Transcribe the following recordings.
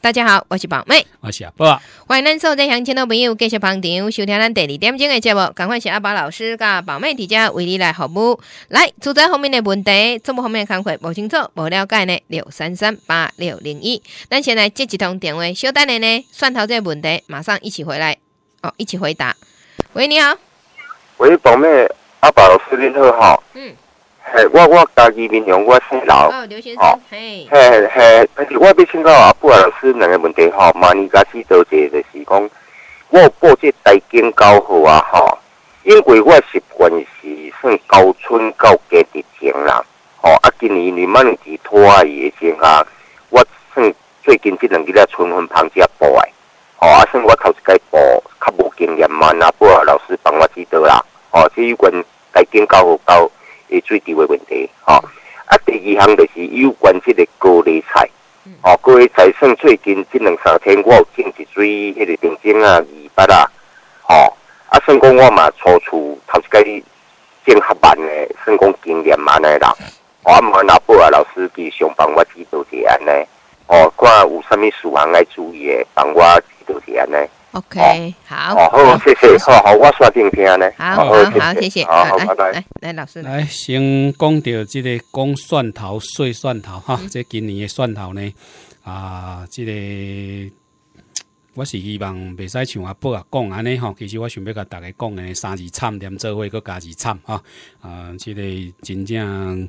大家好，我是宝妹，我是阿宝，欢迎咱收在乡亲的朋友继续捧场收听咱第二点钟的节目，赶快请阿宝老师、甲宝妹提家为你来服务，来，住宅方面的问题，这么方面的开会不清楚、不了解呢？六三三八六零一，咱现在接几通电话，稍等下呢，蒜头这个问题马上一起回来，哦，一起回答。喂，你好，喂，宝妹，阿宝，你好，嗯。嘿，我我家己面向我算老哦。嘿，嘿，嘿，但是我要请教阿布老师两个问题吼，明年家己做者就是讲，我报这代金交号啊吼，因为我习惯是算高春交家的钱啦。哦，啊今年你万几拖啊伊的钱啊。我算最近这两日来春分旁加报的哦，啊算我头一届报，较无经验嘛，那布老师帮我指导啦。哦，这一关代金交号交。诶水低位问题，吼！啊，第二项就是有关系个高利贷，哦，高丽菜算最近这两三天，我有整一水迄个定金啊、二八啊，吼！啊，算讲我嘛初初头一阶段较慢万的，算讲经验安尼啦。我问阿宝啊老师，去上帮我指导一下呢？哦，看有啥物事项爱注意的，帮我指导一下呢？OK，好，好，谢谢，好好，我刷听听呢。好好，好，谢谢，好，拜拜，来，来，老师，来先讲到这个讲蒜头，碎蒜头，哈，这今年的蒜头呢，啊，这个，我是希望袂使像阿伯啊讲安尼吼，其实我想要甲大家讲呢，三字惨点做伙，佫加日惨，哈，啊，这个真正。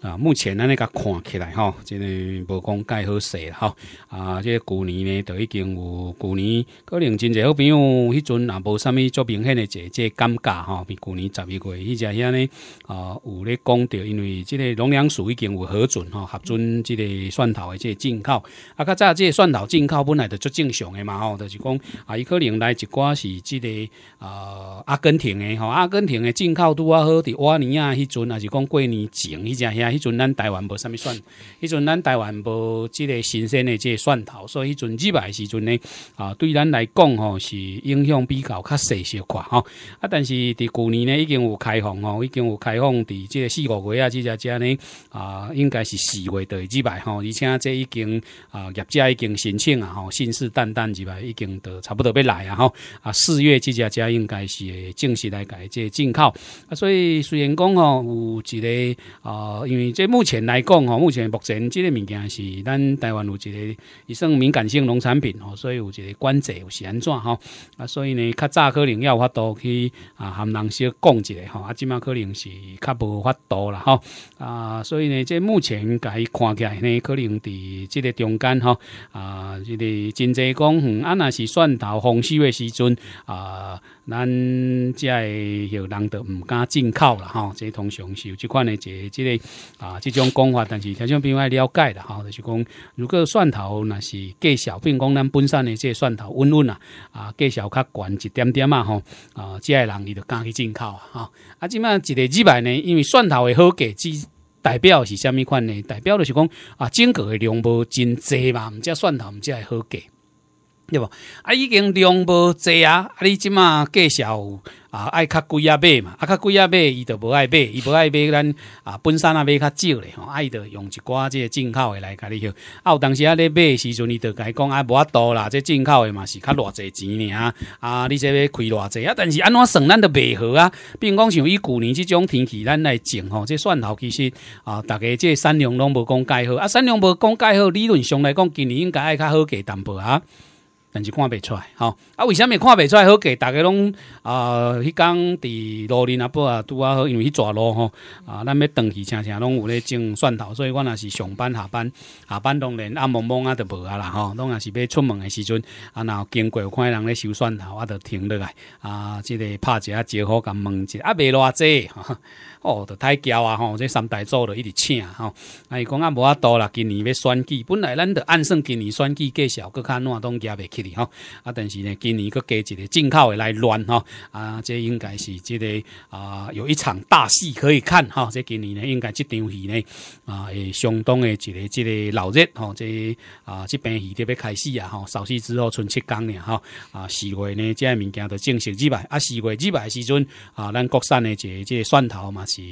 啊，目前咱咧个看起来哈，真个无讲介好势啦哈。啊，即个旧年咧都已经有，旧年可能真侪好朋友迄阵啊无啥物足明显诶这即尴尬哈。比旧年十一月迄只遐咧啊有咧讲着，因为即个龙粮树已经有核准哈，合准即个蒜头诶即进口。啊，较早即蒜头进口本来着足正常诶嘛吼，就是讲啊，伊可能来一寡是即个呃阿根廷诶吼，阿根廷诶进口都啊好伫瓦尼亚迄阵，也是讲过年前迄只遐。迄阵咱台湾无啥物蒜，迄阵咱台湾无即个新鲜的即个蒜头，所以迄阵日百时阵呢，啊，对咱来讲吼是影响比较较细小些块哈啊。但是伫旧年呢已经有开放吼，已经有开放伫即个四五月啊，即只家呢啊，应该是四月底入来吼，而且这已经啊业者已经申请啊吼，信誓旦旦入来已经都差不多要来啊吼。啊四月即只家应该是正式来改即进口啊。所以虽然讲吼有一个啊因。即目前来讲吼，目前目前即个物件是咱台湾有一个伊算敏感性农产品吼，所以有一个管制有安怎吼，啊，所以呢，较早可能要法多去啊，含人少一下吼，啊，即码可能是较无法多了吼啊，所以呢，即目前改看起来呢，可能伫即个中间吼啊，即个真济讲，啊，那是蒜头丰收的时阵啊，咱即个就人都唔敢进口啦，吼，即通常是有即款一即即个。啊，这种讲法，但是条朋友爱了解的哈，就是讲，如果蒜头那是个小，并讲咱本身的这蒜头温温啊，啊，个小较悬一点点嘛吼，啊，这个人伊就敢去进口啊哈。啊，即码一个几百呢，因为蒜头的好价只代表是虾米款呢？代表就是讲啊，整个的量无真济嘛，毋只蒜头毋只会好价。对无啊，已经量无济啊！啊，你即马介绍啊，爱较贵啊，买嘛啊，较贵啊，买伊就无爱买，伊无爱买咱啊，本山啊买较少咧吼，爱的用一寡个进口的来，家你去。啊，有当时啊，咧买时阵，伊就家讲啊，无啊多啦。这进口的嘛是较偌济钱呢啊！啊，你即个开偌济啊？但是安怎算，咱都袂好啊。并讲像伊旧年即种天气，咱来种吼，这蒜头其实啊，大家这产量拢无讲介好啊。产量无讲介好，理论上来讲，今年应该爱较好价淡薄啊。但是看不出来，吼啊？为什么看不出来？好个，大个拢啊，迄工伫罗林阿伯啊，仔啊，因为迄抓路吼啊，咱要等去，常常拢有咧种蒜头，所以我若是上班下班下班当然暗蒙懵啊，就无啊啦吼，拢也是要出门的时阵啊，然后经过有看人咧收蒜头，我都停落来啊，即个拍一下招呼，甲问者，啊，袂偌济。哦，都太骄啊！吼，这三大组了一直请吼，啊伊讲啊，无啊多啦。今年要选举，本来咱的按算今年选举介绍，搁较暖冬加袂起哩吼，啊，但是呢，今年搁加一个进口的来乱吼，啊，这应该是即个啊，有一场大戏可以看哈。这今年呢，应该即场戏呢啊，相当的一个这个闹热吼，这啊，这边戏特要开始啊。吼，扫戏之后，春七天呢吼，啊，四月呢，即个物件都正式入来，啊，四月入来时阵啊，咱国产的一个这个蒜头嘛。是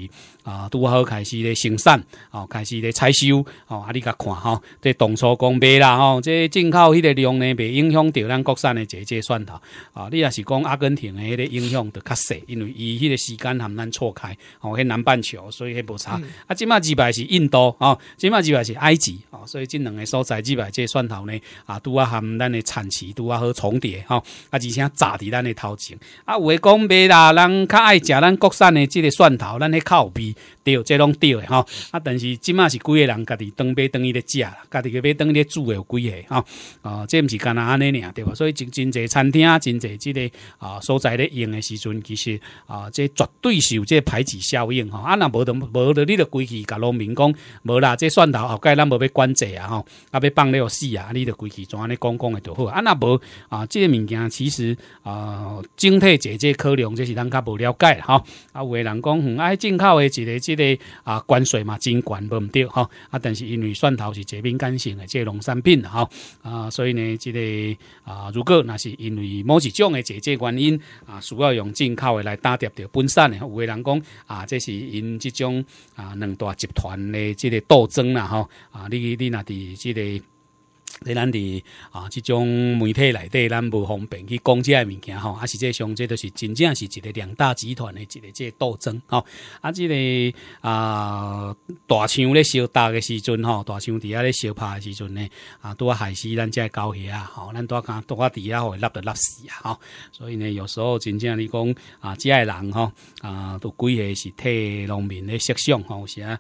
啊，拄好开始咧生产，哦，开始咧采收，哦，你甲看哈，这当初讲卖啦，吼，这进口迄个量呢，袂影响到咱国产的这这蒜头，啊，你也是讲阿根廷的迄个影响就较细，因为伊迄个时间含咱错开，哦，迄南半球，所以迄无差。啊，即摆，几摆是印度，哦，即摆，几摆是埃及，哦，所以这两个所在几摆这蒜头呢，啊，拄啊含咱的产期拄啊好重叠，吼。啊，而且砸伫咱的头前，啊，有诶讲卖啦，咱较爱食咱国产的这个蒜头，有味对，即拢对诶吼！啊，但是即马是几个人家己当买当伊咧食，家己个买当伊咧住诶几个吼！哦，即毋是干那尼尔对吧？所以真真侪餐厅，真侪即个啊所在咧用诶时阵，其实啊，即绝对是有即排挤效应吼！啊，那无得无得，你着规矩甲农民讲，无啦，即蒜头后盖咱无要管制啊吼，啊要放了死啊，你着规矩怎安尼讲讲的就好。啊，那无啊，即个物件其实啊，整体即即可能这是咱较无了解啦吼！啊，有诶人讲，哎。进口的一个、这个啊，关税嘛，真悬无唔对哈啊！但是因为蒜头是这边干性的，这个农产品哈啊，所以呢，这个啊，如果那是因为某几种的这些原因啊，需要用进口的来打掉着分散的，有的人讲啊，这是因这种啊，两大集团的这个斗争啦哈啊，你你那伫这个。咱伫啊，这种媒体内底，咱无方便去讲这物件吼，啊，是际像这都是真正是一个两大集团的一个这斗争吼，啊，这个啊，大象咧烧打的时阵吼，大象底下咧烧拍的时阵呢，啊，都害死咱这狗爷啊，吼，咱都看都看底下会闹得闹死啊，吼，所以呢，有时候真正你讲啊，这些人吼，啊，都几个是替农民咧设想，吼，有时啊，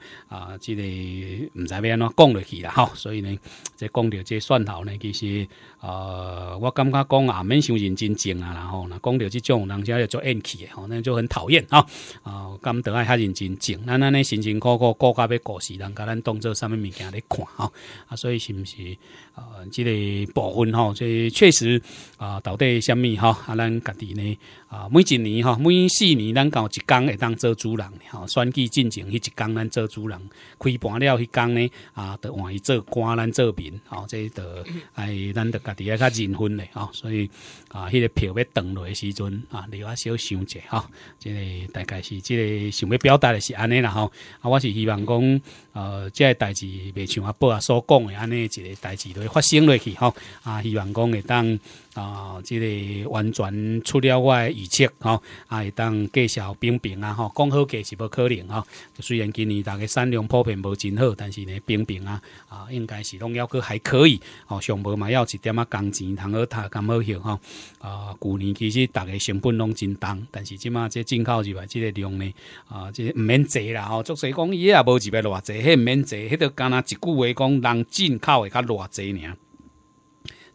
这个唔知要安怎讲落去啦，吼，所以呢，这讲到这。转头呢，其实呃，我感觉讲也免伤认真种啊，然后呢，讲到这种人家要做 N 吼，那就很讨厌啊。啊，甘得爱较认真种，咱安尼辛辛苦苦顾家要顾事，人家咱当做啥物物件咧看吼啊，所以是毋是呃，即个部分吼，这确实啊，到底啥物吼啊，咱家己呢？啊，每一年哈，每四年咱到一工会当做主人，哈，选举进程迄一工咱做主人，开盘了，迄工呢啊，得换伊做官咱做民，吼，这个，哎，咱得家己也较认分嘞，吼，所以啊，迄个票要断落的时阵啊，你要小想者，吼，即个大概是即个想要表达的是安尼啦，啊，我是希望讲，呃，即个代志袂像阿伯所讲的安尼，一个代志都发生落去，吼，啊，希望讲会当。啊，即个完全出了我的预测吼，啊，会当介绍平平啊，吼，讲好计是无可能啊。虽然今年大概产量普遍无真好，但是呢，平平啊，啊，应该是拢要个还可以。吼，上无嘛要一点仔工钱，通好他刚好用吼。啊，旧年其实大个成本拢真重，但是即马即进口入来即个量呢，啊，即毋免坐啦。吼，作势讲伊也无入来偌济，迄毋免坐，迄条干那一句话讲，人进口会较偌济尔。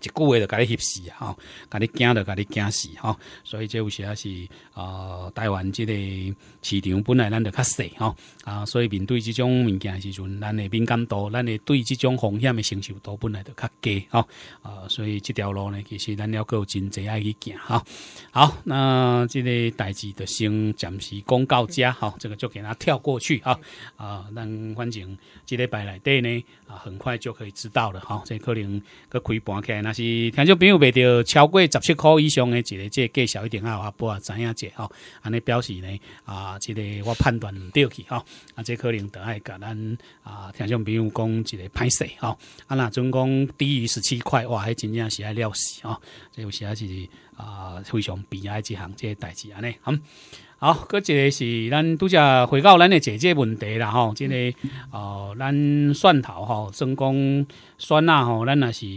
一句话就甲你吓死啊！吼、甲你惊著甲你惊死吼。所以，这有时些是呃，台湾即个市场本来咱就较细哦啊，所以面对即种物件时，阵咱的敏感度，咱的对即种风险的承受度，本来就较低哦啊，所以即条路呢，其实咱要够真侪爱去行吼。好，那即个代志就先暂时讲到遮吼，这个就给他跳过去啊啊，咱反正即个拜内底呢。很快就可以知道了哈，这可能个开盘起来，那是听众朋友未到超过十七块以上的，一个这介绍一点啊，发啊，知影者哈？安尼表示呢啊，这个我判断唔对去哈，啊，这可能等爱甲咱啊，听众朋友讲一个歹势哈，啊那总共低于十七块哇，迄真正是爱了死哈，这有时啊是啊，非常悲哀之项这代志安尼嗯。好，个一个是咱拄则回到咱的姐姐问题啦吼，即个哦，咱蒜头吼，算讲蒜啊吼，咱也是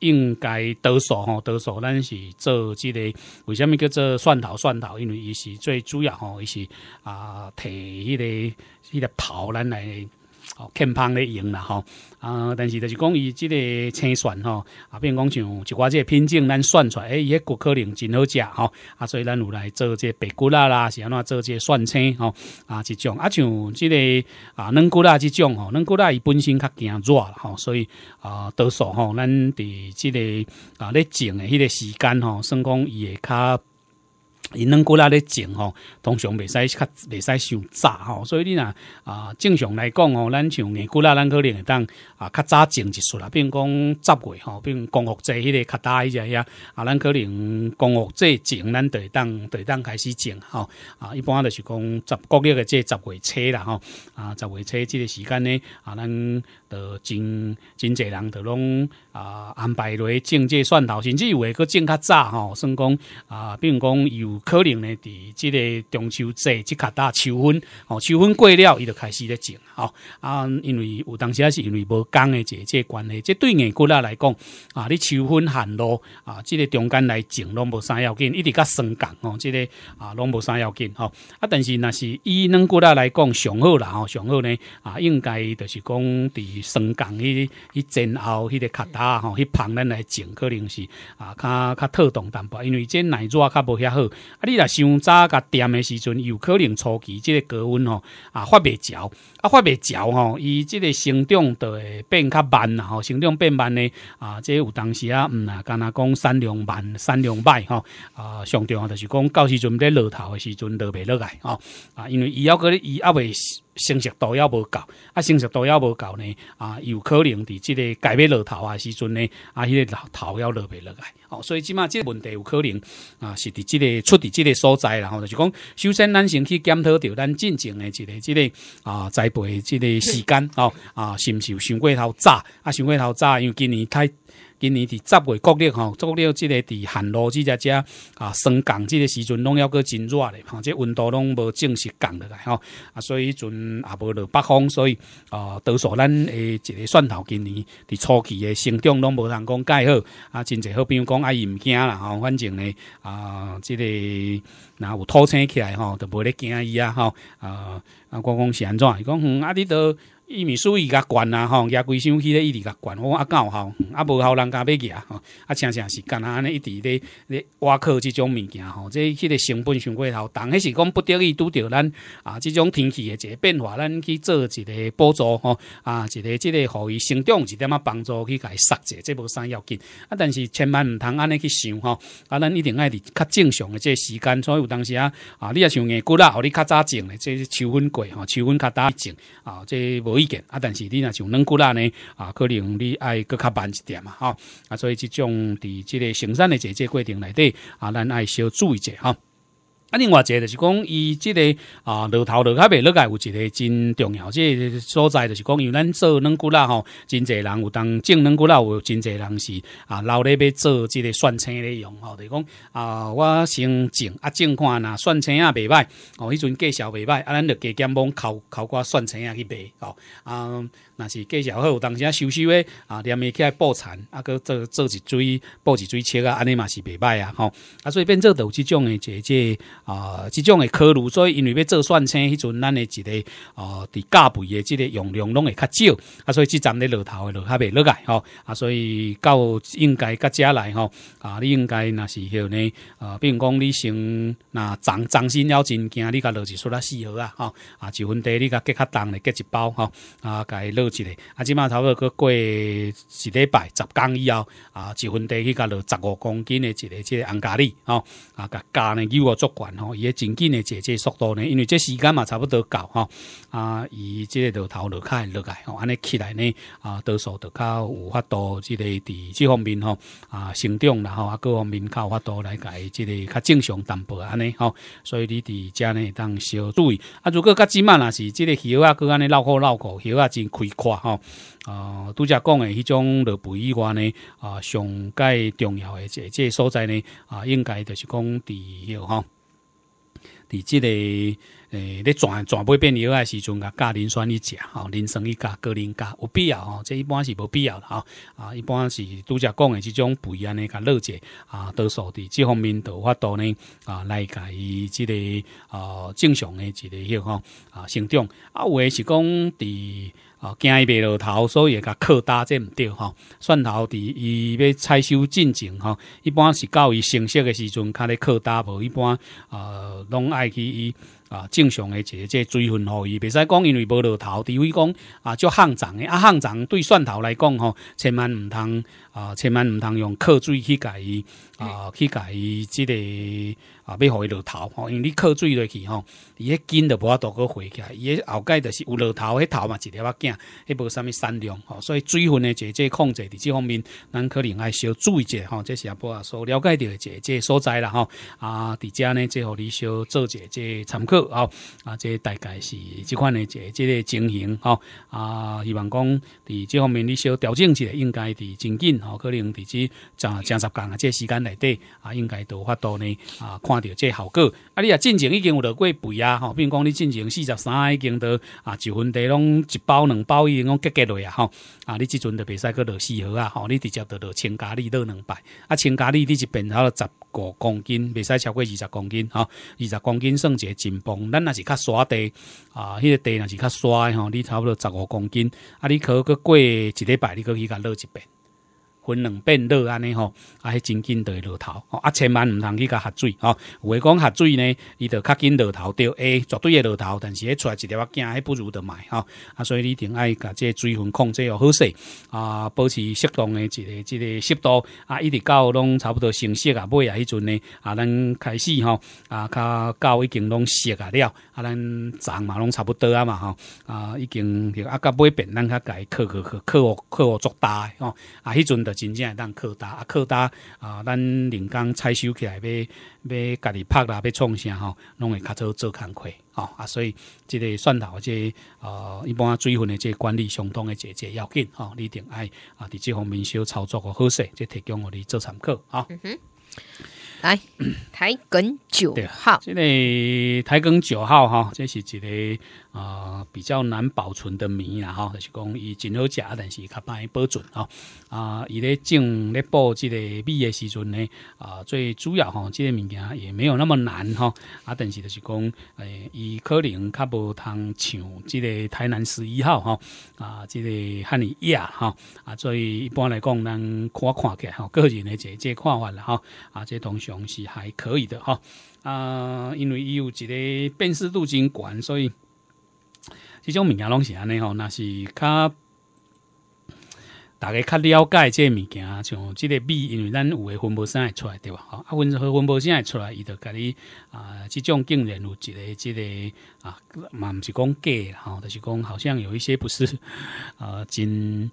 应该倒数吼，倒数咱是做即个，为什么叫做蒜头蒜头？因为伊是最主要吼，伊是啊，摕迄个迄个头咱来。哦，偏胖咧用啦吼啊！但是就是讲伊即个青蒜吼，啊，比如讲像一寡个品种咱选出来，哎，伊迄个可能真好食吼啊，所以咱有来做即个白骨啦啦，是安怎做即个蒜青吼啊，即种啊，像即个啊，软骨啦即种吼，软骨啦伊本身较惊热啦吼，所以啊，多数吼咱伫即个啊咧种的迄个时间吼，算讲伊会较。因农果啦咧种吼，通常袂使较袂使伤早吼，所以你呐啊正常来讲吼，咱像年果啦，咱可能会当啊较早种一撮啦，比如讲十月吼，比如讲五节迄个较大一只遐啊，咱可能五月节种咱会当会当开始种吼啊，一般就是讲十国历的这十月初啦吼啊，十月初这个时间呢啊咱。真真侪人，都拢啊安排落去种这蒜头，甚至有诶去种较早吼，算讲啊，比如讲有可能咧，伫即个中秋节即卡大秋分，哦，秋分过了伊就开始咧种吼啊，因为有当时啊是因为无工诶，即个关系，即对硬骨啦来讲啊，你秋分寒咯啊，即个中间来种拢无啥要紧，一直较敏感哦，即个啊拢无啥要紧吼啊，但是若是以软骨啦来讲上好啦吼，上好呢啊，应该就是讲伫。生根迄迄前后，迄个卡打吼，去旁咱来种，可能是啊，较较特动淡薄，因为这奶作较无遐好。啊，你若想早甲点的时阵，有可能初期即个高温吼啊发袂焦，啊发袂焦吼，伊即个生长就会变较慢啦吼，生长变慢呢啊，即有当时啊，毋呐，干若讲三两万，三两百吼啊，上重啊，就是讲到时阵在落头的时阵落袂落来吼啊，因为伊要个伊压袂。成熟度要无够，啊成熟度要无够呢，啊有可能伫即个改变落头啊时阵呢，啊那个头要落袂落来，哦所以即嘛即个问题有可能啊，是伫即个出伫即个所在，然后就讲首先，咱先去检讨着咱进前嘅一个即个啊栽培即个时间，哦啊，是毋是有想过头早，啊想过头早，因为今年太。今年伫十月国历吼，国历即个伫寒露即只只啊生降即个时阵，拢要阁真热咧，吼，即温度拢无正式降落来吼，啊所以阵也无落北风，所以啊多数咱诶一个蒜头今年伫初期诶生长拢无人讲介好，啊真侪好朋友讲啊，伊毋惊啦吼，反正咧啊即个若有土清起来吼，就无咧惊伊啊吼，啊啊我讲是安怎，伊讲哼啊，你都。伊咪属于甲悬啊，吼，也规箱区咧伊伫甲悬。我阿有吼，啊无效人家要夹吼，啊诚诚是干啊安尼一直咧咧挖靠即种物件吼，即迄个成本上过头。但迄是讲不得已拄着咱啊，即种天气诶一个变化，咱去做一个补助吼，啊，一个即个互伊成长一点仔帮助去甲伊杀者，即无啥要紧。啊，但是千万毋通安尼去想吼，啊，咱一定爱伫较正常诶即个时间。所以有当时啊，啊，你若想硬骨啦，互你较早种咧，即秋分过吼，秋分较早种啊，即无。意见啊，但是你若像软骨啦呢，啊，可能你爱搁较慢一点嘛，吼，啊，所以即种伫即个生产的这这过程内底，啊，咱爱小注意者，哈。另外一个就是讲，伊即个啊，落头落太婆，落来有一个真重要，即个所在就是讲，因为咱做软骨啦吼，真济人有当种软骨啦，有真济人是啊，老咧要做即个蒜青咧用吼，就是讲啊，我先种啊种看啦，蒜青也袂歹，哦，迄阵介绍袂歹，啊，咱要加减帮烤烤瓜蒜青啊去卖吼，啊，若是介绍好有当时啊，收收诶啊，店伊起来布产，啊，搁做做一水布一水切啊，安尼嘛是袂歹啊，吼，啊，所以变做有即种诶，即即。啊，这种嘅科路，所以因为要做双车，迄阵咱嘅一个哦，伫加肥诶，即个用量拢会较少，啊，所以即站咧落头，落较袂落来，吼，啊，所以到应该加遮来，吼，啊，你应该那是许呢，啊，比如讲你先若张张新要真惊，你甲落一束啊四下啊，吼，啊，一分地你甲结较重嘅结一包，吼，啊，甲落一个，啊，即满差不多过一礼拜，十工以后，啊，一分地去甲落十五公斤诶，一个即个安咖喱，吼，啊，甲加呢，有我足管。吼，伊个真紧呢，姐姐速度呢，因为这时间嘛，差不多够吼，啊，伊这个头头开落来吼，安尼起来呢啊，多数都较有法度即个伫这方面吼啊成长然后啊各方面较有法度来改，即个较正常淡薄安尼吼，所以你伫遮呢当小注意啊，如果较即妹啊是即个叶啊，个安尼绕口绕口叶啊真开阔吼。哦，拄则讲诶迄种落肥以外呢啊，上界重要诶一即个所在呢啊，应该就是讲伫迄吼。你即、个诶，咧全全部变牛诶时阵甲加磷酸一食吼，磷酸一加格磷加有必要吼，即一般是无必要啦吼。啊，一般是拄则讲诶即种肥安尼甲热者啊，多数伫即方面都有法度呢啊，来甲伊即个啊、呃、正常诶一个迄吼啊成长啊，有诶是讲伫。哦，惊伊袂落头，所以甲客打这毋对吼。蒜头伫伊要采收进前吼，一般是较伊成熟诶时阵，较咧客打无一般，呃，拢爱去伊啊正常诶一个即水分吼，伊袂使讲，因为无落头，除非讲啊，足烘长诶，啊烘长对蒜头来讲吼，千万毋通啊，千万毋通用客水去甲伊啊去甲伊即个。啊，要互伊落头吼，为你靠水落去吼，伊迄筋都无法度个回起来，伊迄后盖就是有落头，迄头嘛一条仔筋，迄无啥物产量吼，所以水分呢，一即控制伫即方面，咱可能爱小注意者吼，这些不啊所了解着一即所在啦吼。啊，伫遮呢，即互你小做者即参考吼，啊，即大概是即款的即即个情形吼。啊，希望讲伫即方面你小调整一下，应该伫真紧吼，可能伫即正正十工啊，即时间内底啊，应该都发度呢啊。看到这效果。啊！你啊，进前已经有得过肥啊，吼，比如讲你进前四十三已经都啊，一分地拢一包两包已经拢结结落啊，吼！啊，你即阵就袂使去落四盒啊，吼！你直接就落千加里落两摆，啊，千卡里你是变到十五公斤，袂使超过二十公斤，吼！二十公斤算一个真榜，咱若是较沙地啊，迄个地若是较的吼，你差不多十五公斤，啊，你可过过一礼拜，你可去甲落一遍。分两变热安尼吼，啊，迄真紧就会落头，啊，千万毋通去甲下水吼。有话讲下水呢，伊就较紧落头，对，绝对会落头。但是迄出来一条仔惊，迄不如得买吼。啊，所以你一定爱甲即个水分控制哦好势啊，保持适当诶一个一个湿度啊，一直到拢差不多成熟啊，尾啊迄阵呢啊，咱开始吼啊，较到已经拢熟啊了，啊，咱长嘛拢差不多啊嘛吼，啊，已经啊甲尾本咱较改客刻客刻刻户做大吼啊，迄阵真正会当扩大啊，扩大啊，咱人工采收起来要要家己拍啦，要创啥吼，拢会较车做仓库哦啊，所以即个蒜头即、个呃一般水分的个管理相当的即个要紧哦，你一定爱啊，伫即方面小操作个好势，即提供互你做参考吼。嗯哼，来 台梗九号，这个台梗九号吼，这是一个。啊，比较难保存的米啦吼，就是讲伊真好食，但是较歹保存吼。啊，伊咧种咧播即个米的时阵呢，啊，最主要吼，即个物件也没有那么难吼。啊，但是就是讲，诶，伊可能较无通像即个台南十一号吼，啊，即个遐尔野吼，啊，所以一般来讲，咱看看起来吼，个人的这这看法啦吼，啊，这通常是还可以的哈。啊，因为伊有一个辨识度真高，所以。即种物件拢是安尼吼，若是较大家较了解个物件，像即个米，因为咱有诶分博山会出来对吧？啊，温分博山会出来，伊就甲你啊，即种竟然有一个即个啊，嘛毋是讲假吼，就是讲好像有一些不是 啊真。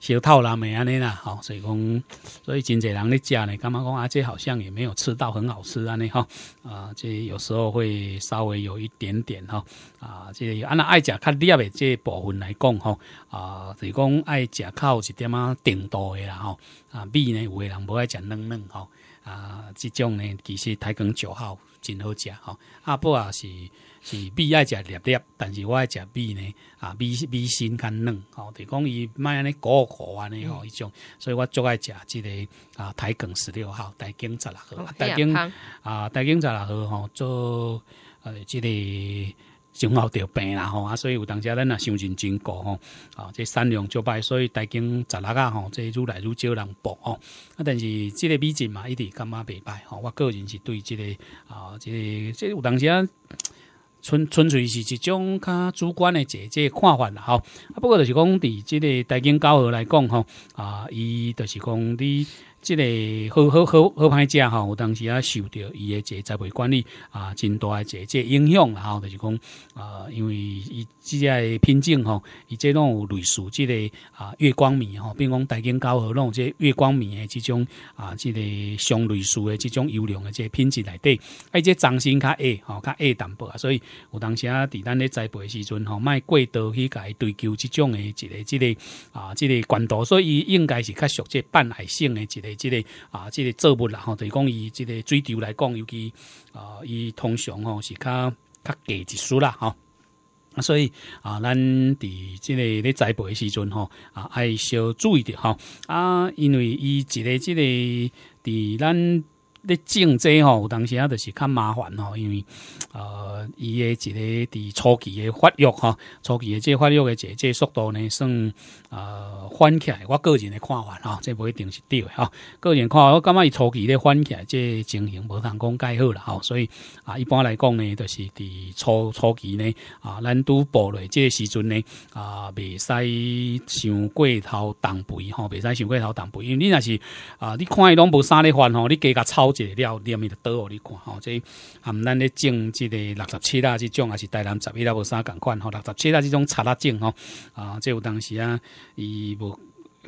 小套啦，美安尼啦，吼，所以讲，所以真侪人咧食呢，感觉讲啊，这好像也没有吃到很好吃安尼吼，啊，这有时候会稍微有一点点吼，啊，这啊那爱食较辣的这部分来讲吼，啊，是讲爱食较有一点啊顶度的啦吼，啊，米呢有的人无爱食软软吼，啊，这种呢其实台光九号真好食吼，阿波啊是。是米爱食粒粒，但是我爱食米呢，啊米米心较嫩，吼，就讲伊卖安尼糊糊安尼吼迄种，所以我最爱食即个啊台梗十六吼台梗十六个，台梗啊台梗十六号吼做呃即个上奥着病啦吼，啊所以有当时咱啊相信真过吼，啊这产量足歹，所以台梗十六啊吼，这愈来愈少人博吼，啊但是即个米种嘛一直感觉袂歹吼我个人是对即个啊即个即有当啊。纯纯粹是一种较主观的这这看法啦吼，不过就是讲，伫这个大经教育来讲吼，啊，伊就是讲你。即个好好好好歹价吼，有当时啊受到伊个即栽培管理啊，真大个即个影响，啦吼，就是讲啊，因为伊即个品种吼，伊即拢有类似即个啊月光米吼，比如讲大金高拢有即月光米诶即种啊即个相类似诶即种优良诶即个品质内底，啊即长性较矮吼，较矮淡薄啊，所以有当时啊伫咱咧栽培时阵吼，卖过多去甲伊追求即种诶即个即个啊即个宽度，所以伊应该是较属即半矮性诶一个。即个啊，即个作物啦吼，就讲伊即个水流来讲，尤其啊，伊通常吼是较较低一丝啦啊。所以啊，咱伫即个咧栽培时阵吼啊，爱小注意着吼啊，因为伊即个即个伫咱。你竞争吼，有当时啊，就是较麻烦吼，因为呃，伊诶一个伫初期诶发育吼，初期诶即发育嘅即即速度呢，算呃缓起来。我个人诶看法吼，即不一定是对诶吼。个人看，法，我感觉伊初期咧缓起来，即情形无通讲介好啦吼。所以啊，一般来讲呢，就是伫初初期呢啊，咱拄步落即时阵呢啊，未使伤过头重肥吼，未使伤过头重肥，因为你若是啊，你看伊拢无三日换吼，你加甲操。好一个料，连伊都倒互你看吼，即个啊，咱咧种即个六十七啊，即种也是台南十一 d 无 u 共三款吼，六十七啊，即种差啦种吼啊，即有当时啊，伊无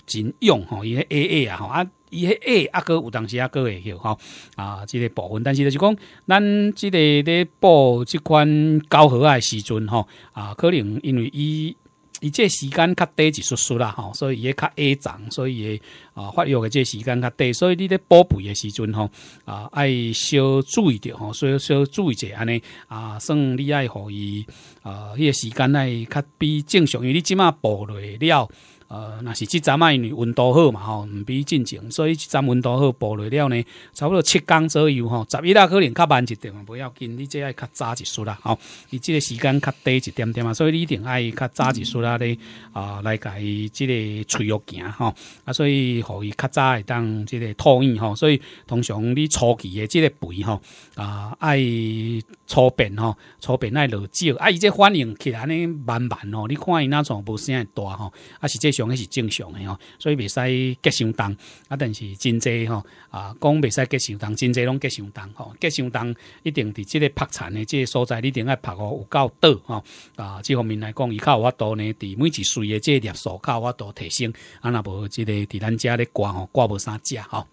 真用吼，伊迄 A A 啊吼啊，伊迄 A 阿哥有当时阿哥会晓吼啊，即个部分，但是就是讲，咱即个咧报即款高和爱时阵吼啊，可能因为伊。伊这时间较短一说说啦吼，所以伊较矮长，所以啊发育的这时间较短，所以你咧补肥的时阵吼啊，爱小注意着吼，所以小注意者安尼啊，算你爱互伊啊，迄个时间来较比正常，因为你即马补落了。呃，那是啊，因为温度好嘛吼，毋比正常，所以即阵温度好，暴落了呢，差不多七天左右吼，十一啊可能较慢一点，不要紧，你即爱较早一束啦，吼，伊即个时间较短一点点嘛，所以你一定爱较早一束啦咧，啊，来伊即个催育行吼，啊，所以互伊较早会当即个脱硬吼，所以通常你初期的即个肥吼啊，爱初便吼，初便爱落少，啊，伊这反应起来呢慢慢吼，你看伊那种不是很大吼，啊，是这。种诶是正常的哦，所以未使结伤重啊，但是真济吼啊，讲未使结伤重，真济拢结伤重吼，结伤重一定伫即个拍产的即个所在，你顶爱拍哦有够倒吼啊，即方面来讲，伊靠我度呢，伫每只诶，的个粒数靠我度提升，啊若无，即个伫咱遮咧挂哦挂无三只吼。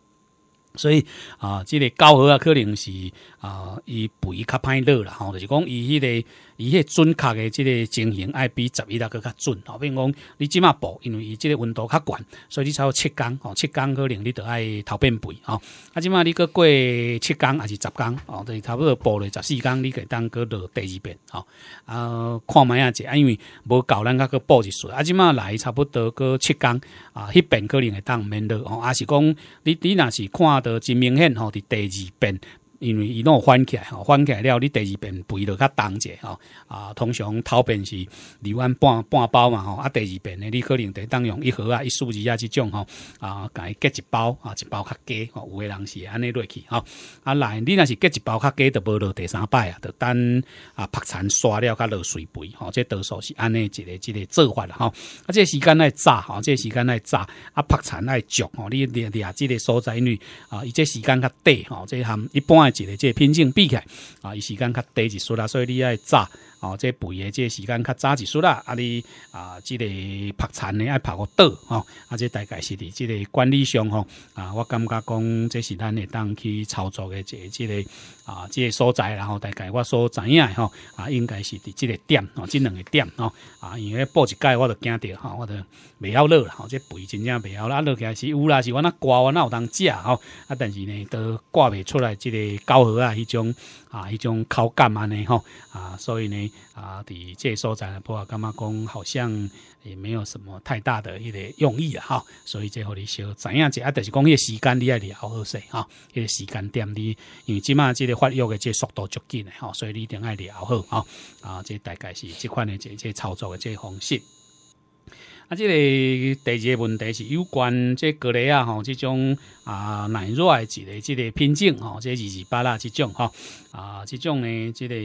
所以啊，即个教学啊，可能是啊，伊肥较歹落热了哈，就是讲伊迄个。伊迄准确的即个情形，爱比十一克更较准。吼，比如讲，你即马报，因为伊即个温度较悬，所以你才有七工吼，七工可能你得爱头变肥。吼，啊，即马你过七工还是十工吼，就是差不多报了十四工，你该当搁落第二遍。吼，啊，看卖下啊，因为无够咱个个报一岁，啊，即马来差不多过七工啊，迄边可能会当免落吼，啊，是讲，你你若是看着真明显。吼，伫第二遍。因为伊拢有翻起来，吼，翻起来了，你第二遍肥落较重者，吼，啊，通常头遍是留万半半包嘛，吼，啊，第二遍呢，你可能得当用一盒啊，一束字啊，即种，吼，啊，伊隔一包，啊，一包较低，吼，有诶人是安尼落去，吼，啊，来，你若是隔一包较低，就无落第三摆啊，就等啊，拍残刷了较落水肥，吼，这多数是安尼一个、一个做法啦，吼，啊，这时间爱炸，即这时间爱炸，啊，拍残爱煮，吼，你掠掠即个所在为啊，伊且时间较短，吼，这含一般。一个这个品种比起来啊，伊时间较短一撮啦，所以你爱早哦，这肥诶，即时间较早一撮啦，啊你啊，即个拍残的爱拍个倒吼，啊，这大概是伫即个管理上吼啊，我感觉讲这是咱会当去操作的这个这个。啊，这个所在，然后大概我所知呀，吼，啊，应该是伫即个点哦，即两个点吼，啊，因为报一届我都惊着吼，我都未晓热啦吼，这肥真正未晓了，落起来是有啦，是我那挂我那有通食吼，啊，但是呢，都挂袂出来，即个高盒啊，迄种啊，迄种口感安尼吼，啊，所以呢，啊，伫即个所在，我括感觉讲，好像。也没有什么太大的一个用意了哈，所以最后你小怎样子啊，就是讲，迄个时间你要聊好势哈，迄个时间点你因为即马即个发育的即速度足紧的哈，所以你一定要聊好啊啊，即大概是即款的即即操作的即方式。啊，即个第二个问题是有关即格雷啊吼这种啊耐热的即个即个品种哦，即二二八啦即种哈。啊，这种呢，这个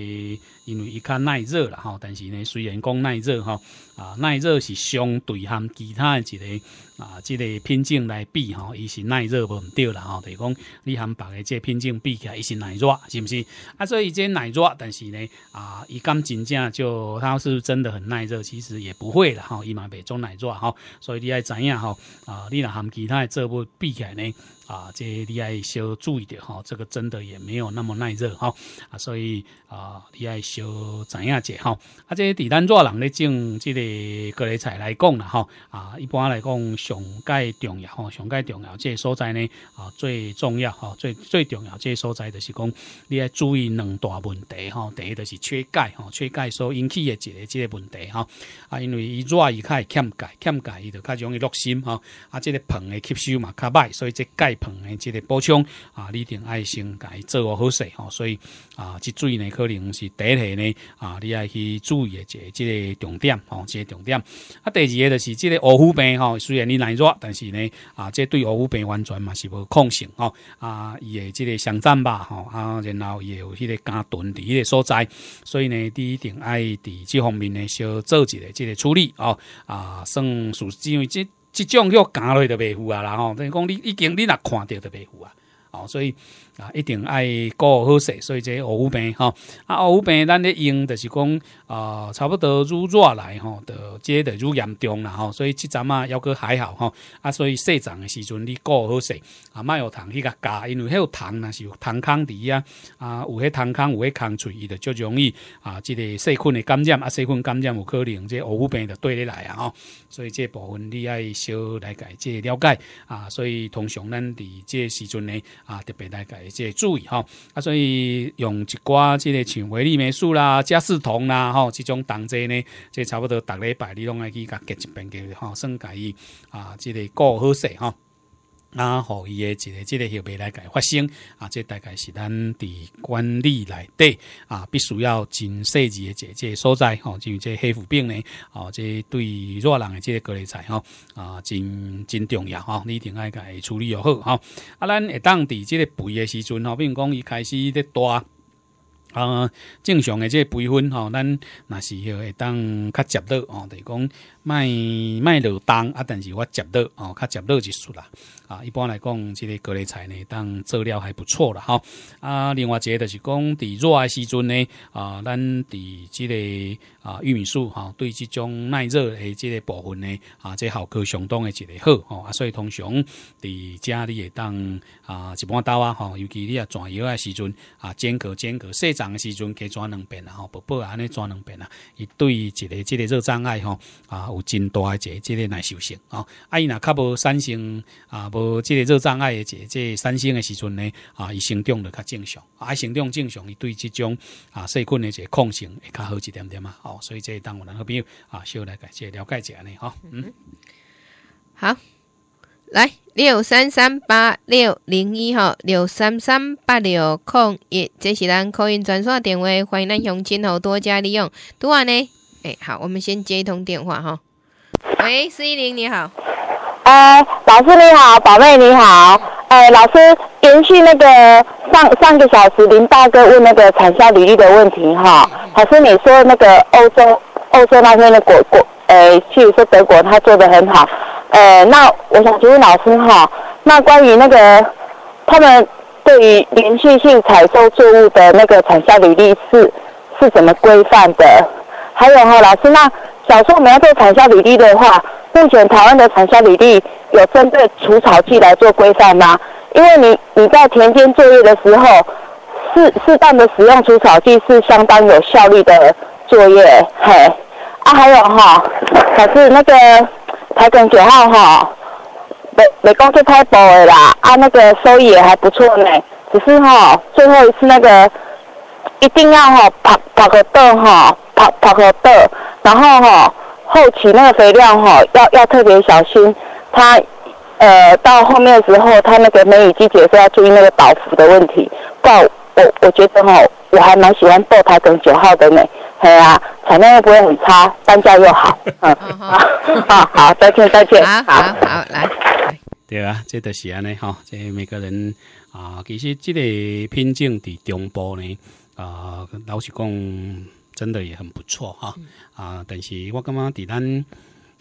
因为伊较耐热啦吼，但是呢，虽然讲耐热吼，啊，耐热是相对含其他的一个啊，这个品种来比吼，伊是耐热无毋对啦吼，就是讲你含别个这品种比起来，伊是耐热，是毋是？啊，所以这耐热，但是呢，啊，伊敢真正就它是真的很耐热，其实也不会啦吼，伊嘛袂种耐热吼，所以你爱知影吼，啊，你若含其他作物比起来呢？啊，这你爱稍注意点哈，这个真的也没有那么耐热哈啊，所以啊，你爱稍怎样解哈？啊，这个底单热人咧种，即个各类菜来讲啦哈啊，一般来讲，上界重要吼，上界重要，即个所在呢啊，最重要哈，最最重要，即个所在就是讲，你要注意两大问题哈，第一就是缺钙哈，缺钙所引起的一个即个问题哈啊，因为伊热伊较会欠钙，欠钙伊就较容易落心哈啊，即个膨的吸收嘛较歹，所以即钙。盆的这个补充啊，你一定爱先该做好好势哦。所以啊，注水呢，可能是第一个呢啊，你要去注意的这个重点哦，这个重点。啊，第二个就是这个奥腹病哈，虽然你耐热，但是呢啊，这对奥腹病完全嘛是无抗性哦。啊，伊的这个相战吧吼啊，然后也有迄个肝迄个所在，所以呢，你一定爱伫这方面呢，小做一个，这个处理哦啊，算属因为这。即种叫行落去著袂赴啊啦吼等于讲你已经你若看着著袂赴啊哦，所以啊，一定爱顾好势，所以这乌病哈，啊乌病，咱咧用就是讲啊，差不多愈热来吼，的即个都愈严重啦吼，所以即阵啊，要个还好吼啊，所以细长的时阵你顾好势，啊，莫有糖去甲加，因为迄有糖若是有糖坑伫啊，啊，有迄糖坑，有迄康喙伊就足容易啊，即个细菌的感染啊，细菌感染有可能这乌病就对你来啊，吼，所以这部分你爱小来解，即了解啊，所以通常咱伫这时阵呢。啊，特别大家也注意哈，啊，所以用一寡即个像维力霉素啦、加湿酮啦，吼，即种东西呢，即差不多逐礼拜你拢爱去加隔一遍的，吼，算甲伊啊，即个顾好势吼。那好，伊诶一个即个许未来伊发生啊，这大概是咱伫管理内底啊，必须要真细致的即个所在，吼，像个黑腐病呢，哦，即对弱人的即个隔离菜吼啊，真真重要吼，你一定爱甲伊处理又好吼。啊，咱会当伫即个肥的时阵吼，比如讲伊开始在大呃，正常的这肥分吼，咱那是会当较接落吼，就是讲。卖卖落冬啊，但是我接热哦，较接热就熟啦啊。一般来讲，即个各类菜呢，当做料还不错啦。吼啊。另外一个就是讲，伫热诶时阵呢啊，咱伫即个啊玉米树吼，对即种耐热诶即个部分呢啊，即效果相当诶一个好哦啊。所以通常伫家里当啊一般刀啊吼，尤其你啊转药诶时阵啊，间隔间隔细长诶时阵，加转两遍啊，吼，薄薄安尼转两遍啊，伊对于个即个热障碍吼啊。有真大诶，这即个来受性吼。啊伊若较无三星啊无即个做障碍的即个三星诶时阵呢啊，伊成长着较正常，啊成长正常，伊对即种啊细菌一个抗性会较好一点点嘛，哦，所以这当我男很朋友啊，小来个这了解一下呢，吼，嗯，好，来六三三八六零一吼，六三三八六零一，这是咱口音转线电话，欢迎咱乡今后多加利用，拄啊呢？哎，好，我们先接一通电话哈。喂，司一零，你好。呃，老师你好，宝贝你好。哎，老师，延续那个上上个小时林大哥问那个产销履历的问题哈。老师，你说那个欧洲欧洲那边的国国，呃，譬如说德国，他做的很好。呃，那我想请问老师哈，那关于那个他们对于连续性采收作物的那个产销履历是是怎么规范的？还有哈，老师，那小时我们要做产销比例的话，目前台湾的产销比例有针对除草剂来做规范吗？因为你你在田间作业的时候，适适当的使用除草剂是相当有效率的作业。嘿，啊，还有哈，老师，那个台梗九号哈，美美工作太薄了啦，啊，那个收益也还不错呢，只是哈，最后一次那个。一定要哈，跑跑个豆哈，跑跑个豆，然后哈后期那个肥料哈要要特别小心。它呃到后面的时候，它那个梅雨季节是要注意那个倒伏的问题。不，我我觉得哈，我还蛮喜欢豆台等九号的呢。嘿啊，产量又不会很差，单价又好。嗯，好，好，好，再见，再见啊，好好来。对啊，这个虾呢，哈，这每个人啊，其实这个品种在中部呢。啊，老实讲，真的也很不错哈啊！但是我感觉在咱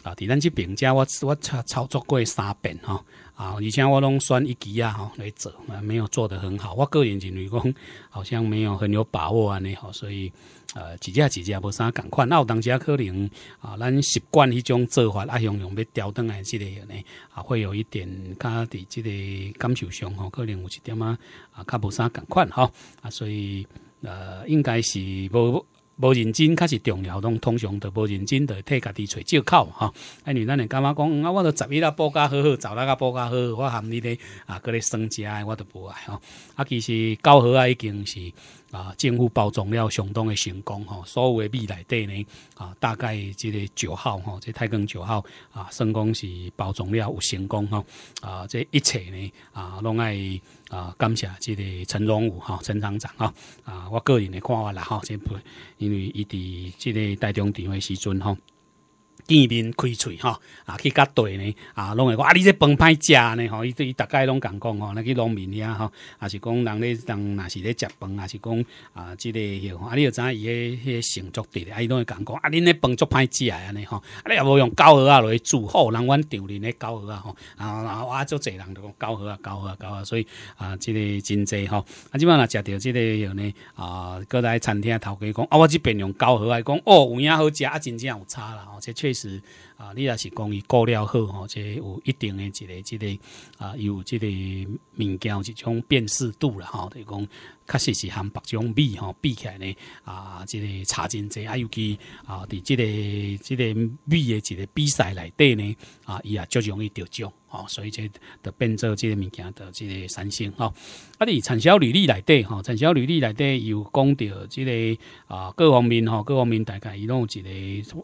啊，在咱即边遮，我我操操作过三遍哈啊！以前我拢选一级啊哈来做，啊，没有做的很好。我个人认为讲好像没有很有把握啊吼，所以呃，几只几只无啥共款。那有当啊，可能啊，咱习惯迄种做法啊，用用要调动来即个呢，啊，会有一点较伫即个感受上哈，可能有一点啊啊，较无啥共款哈啊，所以。呃，应该是无无认真，较是重要。通通常都无认真，都替家己找借口哈。啊，为咱咧感觉讲？啊？我都十一啦，报价好好，找那个报价好，我含你咧啊，搁咧算食诶，我都不爱哈。啊，其实教学啊，已经是。啊，政府包装了相当的成功吼，所有米来底呢啊，大概即个九号吼，即太空九号啊，成功是包装了有成功吼啊，即一切呢啊，拢爱啊感谢即个陈荣武哈，陈厂长啊啊，我个人的看法啦哈，先不因为伊伫即个台中店的时阵吼。见面开嘴吼啊去甲对呢啊拢会讲啊你这饭歹食呢吼伊对伊大概拢共讲吼那去农民遐吼，啊是讲人咧人若是咧食饭啊是讲啊即个哟啊你要知影伊迄迄成伫咧，啊伊拢会共讲啊恁咧饭足歹食安尼吼啊你也无用高河啊落去煮好人阮常人咧高河啊吼啊然后我做侪人就讲高河啊高狗高啊所以啊即个真济吼啊即摆若食着即个哟呢啊搁来餐厅头家讲啊我即边用高河来讲哦有影好食啊真正有差啦吼这确实。是。啊，你也是讲伊过了好吼，即有一定诶一个即个啊，有即个物件一种辨识度啦吼，就是讲确实是含白种米吼比起来呢啊，即个差真济，啊尤其啊，伫即个即个米诶一个比赛内底呢啊，伊也足容易得奖吼，所以即就变做即个物件的即个三星吼。啊，你产销履历内底吼，产销履历内底有讲到即个啊，各方面吼，各方面大概伊拢有一个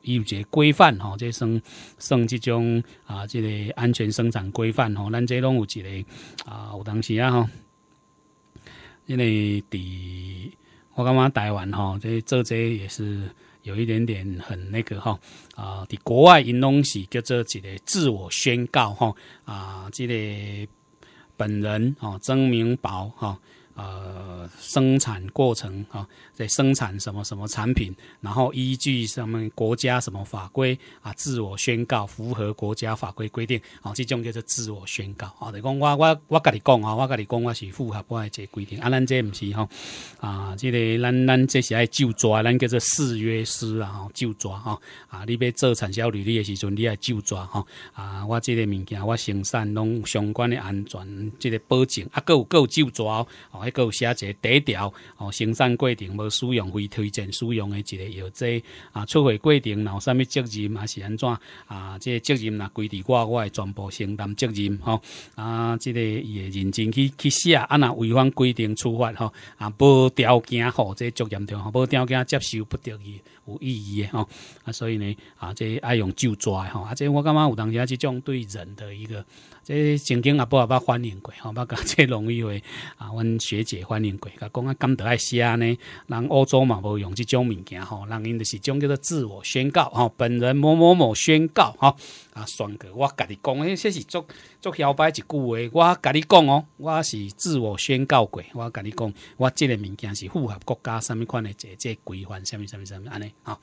伊有一个规范吼，即算。算这种啊，这类安全生产规范吼，咱这拢有一个啊，有当时啊吼，因为伫我刚刚台湾哈，这这些也是有一点点很那个哈啊，的国外因东西，叫做几个自我宣告哈啊，这类本人吼曾明薄哈呃生产过程哈。在生产什么什么产品，然后依据什么国家什么法规啊，自我宣告符合国家法规规定，好，这种叫做自我宣告。哦，就讲我我我跟你讲啊，我跟你讲，我是符合我这规定。啊，咱这毋是哈，啊，这个咱咱这是爱救抓，咱叫做誓约师啊，旧抓啊，啊，你要做产销率，历的时阵，你爱救抓哈，啊，我这个物件，我生产拢相关的安全，这个保证，啊，够够救抓，哦，还够写一个第一条，哦，生产规定无。使用非推荐使用的一个药剂啊，出货过程然后啥物责任还是安怎啊？这个责任呐，规伫我，我会全部承担责任吼啊！这个伊会认真去去写啊，那违反规定处罚吼啊，无条件吼，这足严重，无条件接受不得已。无意义的吼，啊，所以呢，啊，这爱用旧拽吼，啊，这我感觉有当啊，这种对人的一个，这曾经也不也不欢迎过，吼，包讲这容易的啊，阮学姐欢迎过，甲讲啊，甘得爱写呢，人欧洲嘛无用这种物件吼，人因就是种叫做自我宣告，吼，本人某某某宣告，吼。啊，双哥，我甲你讲，迄些是足足摇摆一句话。我甲你讲哦，我是自我宣告过。我甲你讲，我即个物件是符合国家什物款的这这规范，什物什物什物安尼吼。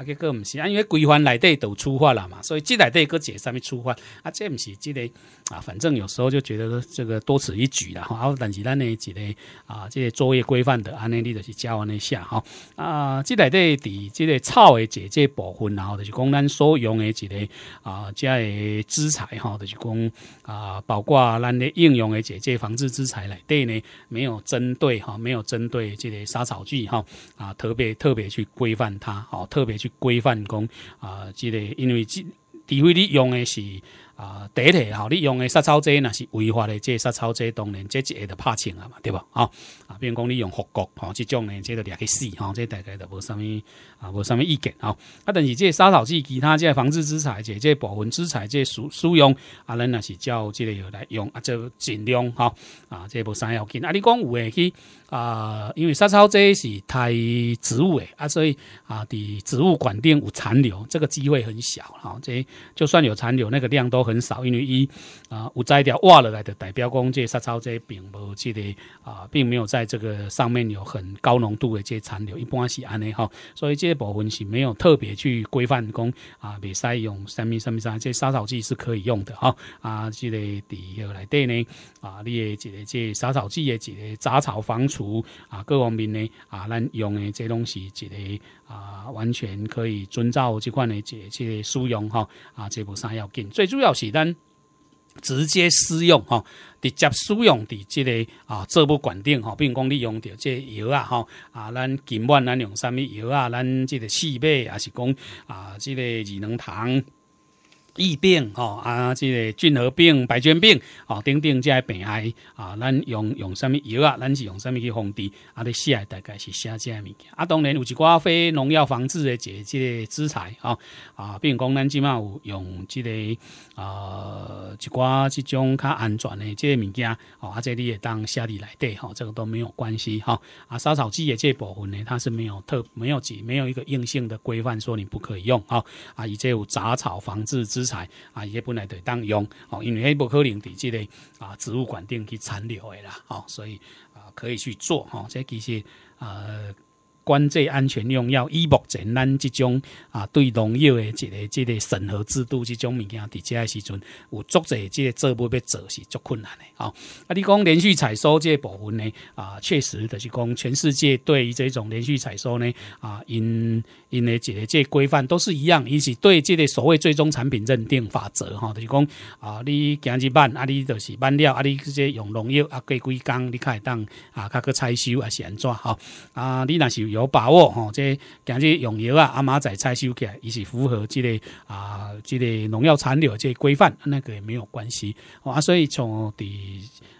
啊，结果毋是啊，因为规范内底都出发了嘛，所以即内底个解上面出发啊，这毋是即个啊，反正有时候就觉得这个多此一举啦哈。啊，但是咱诶一个啊，这些作业规范的，安尼你就是教完一下哈啊，即内底伫即个草的解这部分，然后就是讲咱所用的一个啊，加的资材哈，就是讲啊，包括咱的应用的解这防治资材来对呢，没有针对哈，没有针对即个杀草剂哈啊，特别特别去规范它，好特别去。规范讲啊，即个因为即除非你用的是啊一体，吼，你用的杀草剂若是违法的，这杀草剂当然这一下就拍枪啊嘛，对无吼。啊，比如讲你用复国，吼，即种呢，这个掠去死吼，这大概就无啥物啊，无啥物意见吼。啊，但是这杀草剂其他这防治之即这这保资之即这使使用，啊，咱若是照即个来用，啊，就尽量吼啊，这无啥要紧啊，你讲有诶去。啊，因为杀草剂是太植物诶，啊，所以啊，的植物管电有残留，这个机会很小哈。这就算有残留，那个量都很少，因为一啊有摘掉挖了来的代表工，这杀草剂，并无即个啊，并没有在这个上面有很高浓度的这残留，一般是安尼哈。所以这部分是没有特别去规范讲啊，未使用三米三米三这杀草剂是可以用的哈。啊，即个底下来对呢，啊，你也记得这杀草剂也记得杂草防除。啊，各方面呢啊，咱用的这东西，这个啊，完全可以遵照这款的这这使用哈啊，这部三要紧，最主要是咱直接使用吼，直接使用伫即个啊，这部管定比如讲你用即这药啊吼，啊，咱今晚咱用啥物药啊，咱即个设备也是讲啊，即个二能糖。疫病吼啊，即个菌核病、白菌病吼等等这些病害啊，咱用用什么药啊？咱是用什么去防治？啊，你写大概是写这物件。啊，当然有一寡非农药防治的这个资材啊啊，并讲咱即码有用即个啊一寡即种较安全的这些物件吼，啊，这里也当写里来底吼，这个都没有关系哈。啊，杀草剂的这部分呢，它是没有特没有几没有一个硬性的规范说你不可以用啊啊，以这有杂草防治之。食材啊，一些本来就当用，哦，因为不可能在即个啊植物管定去残留的啦，哦，所以啊可以去做，哦，这其实啊。关这安全用药、以目前咱即种啊，对农药的一个、即个审核制度即种物件，伫遮的时阵有足侪即个做部要做是足困难的哦。啊，你讲连续采收这部分呢啊，确实就是讲全世界对于这种连续采收呢啊，因因的一个这规范都是一样，伊是对这个所谓最终产品认定法则哈，就是讲啊，你今日办啊，你就是办了啊，你这些用农药啊，过几工你会当啊，较去采收啊，安怎哈啊，你若是用。有把握吼，这今日用药啊，阿妈在采收起来，伊是符合即个啊，即个农药残留这规范，那个也没有关系。啊，所以从伫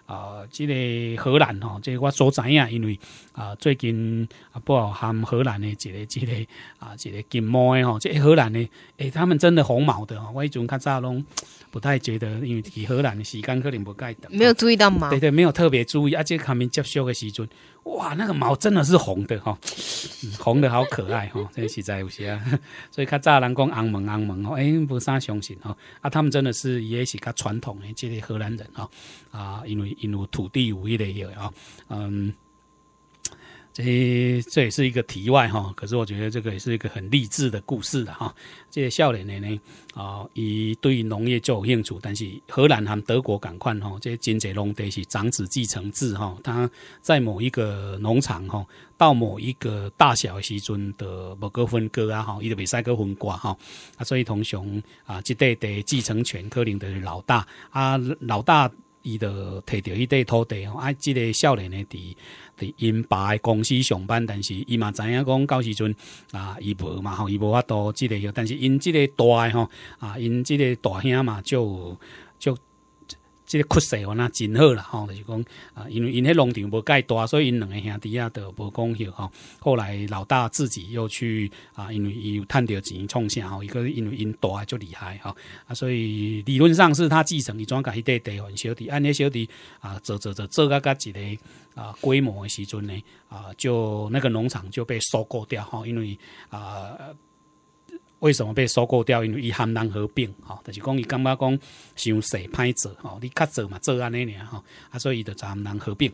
啊，即个荷兰吼，这我所知啊，因为啊，最近啊，不好含荷兰的一个之个啊，一个金毛的吼，这荷兰的诶，他们真的红毛的，我以前较早拢不太觉得，因为去荷兰的时间可能不等，没有注意到吗？对对，没有特别注意啊，这他们接收的时阵。哇，那个毛真的是红的哈，红的好可爱哈，这实在有些，所以他乍人讲昂蒙昂蒙哦，哎，不啥相信哈，啊，他们真的是也是个传统的，这些荷兰人啊，啊，因为因为土地武一的的啊，嗯。诶，这也是一个题外哈，可是我觉得这个也是一个很励志的故事的哈。这些笑脸人呢，啊，以对农业就有兴趣，但是荷兰他们德国赶快哈，这些金泽农得是长子继承制哈，他在某一个农场哈，到某一个大小时阵的某个分割啊哈，伊就比赛个分瓜哈，啊，所以同雄啊，这代的继承权可能就是老大，啊，老大。伊就摕着迄块土地吼，啊，即个少年呢，伫伫因爸诶公司上班，但是伊嘛知影讲，到时阵啊，伊无嘛吼，伊无法度即个，但是因即个大吼，啊，因即个大兄嘛就。这个故事话呢真好啦，吼，就是讲啊，因为因迄农场无盖大，所以因两个兄弟啊都无讲迄吼。后来老大自己又去啊，因为伊有趁着钱创下吼，伊个因为因大就厉害吼啊，所以理论上是他继承，你转家迄块地换小弟，按迄小弟啊做做做做个甲一个啊规模的时阵呢啊，就那个农场就被收购掉吼因为啊。为什么被收购掉？因为伊闽南合并，吼，就是讲伊感觉讲想细歹做，吼，你较做嘛做安尼尔，吼，啊，所以伊就闽南合并。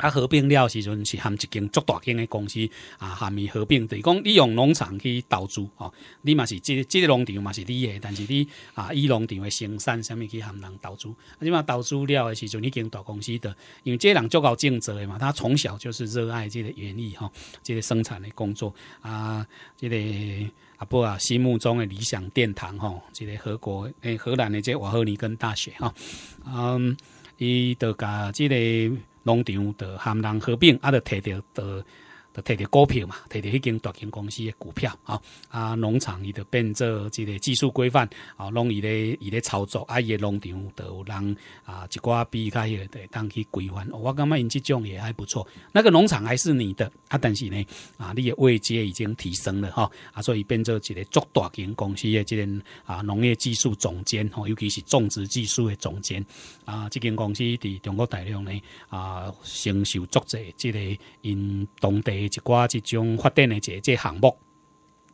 他合并了时阵是含一间足大间诶公司啊，含伊合并，就是讲你用农场去投资哦，你嘛是即即个农场嘛是你诶，但是你啊，伊农场的生产啥物去含人投资，你嘛投资了诶时阵，你经大公司的，因为即人足够尽责诶嘛，他从小就是热爱即个园艺哈，即个生产的工作啊，即个阿伯啊心目中的理想殿堂吼，即个荷国诶荷兰诶即瓦赫尼根大学哈，嗯，伊就甲即个。工场的含能合并，啊，得提着的。就摕着股票嘛，摕着迄间大型公司嘅股票啊啊，农场伊就变做一个技术规范，啊，拢伊咧伊咧操作啊，伊诶农场就有人啊，一寡避开会当去规范，我感觉因即种也还不错。那个农场还是你的啊，但是呢啊，你嘅位阶已经提升了哈啊，所以变做一个足大型公司嘅即个啊农业技术总监吼，尤其是种植技术嘅总监啊，即间公司伫中国大陆呢啊，承受足者即个因当地。一寡一种发展诶，这这项目。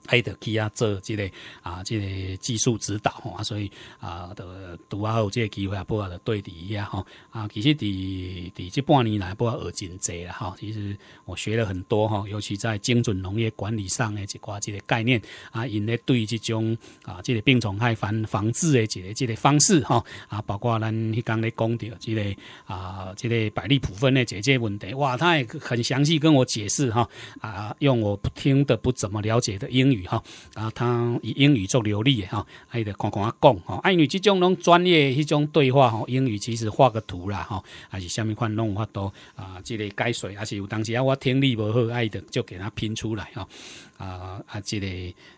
爱得机啊，做即个啊，即个技术指导吼，所以啊，都拄啊有即个机会啊，不啊，来对谈一下吼。啊，其实伫伫即半年来，不啊，学真济啦哈。其实我学了很多哈，尤其在精准农业管理上的一挂即个概念啊，因咧对即种啊，即个病虫害防防治的即个即个方式哈啊，包括咱迄刚咧讲到即个啊，即个百利普分的解决问题，哇，他也很详细跟我解释哈啊，用我不听的、不怎么了解的英语。哈，然后他以英语做流利的哈，爱的看看啊讲，哦，爱与这种拢专业迄种对话哦，英语其实画个图啦，哦，还是下面看弄法多啊，之类解说，还是有当时啊我听力无好爱的，就给他拼出来哦。啊，啊，这个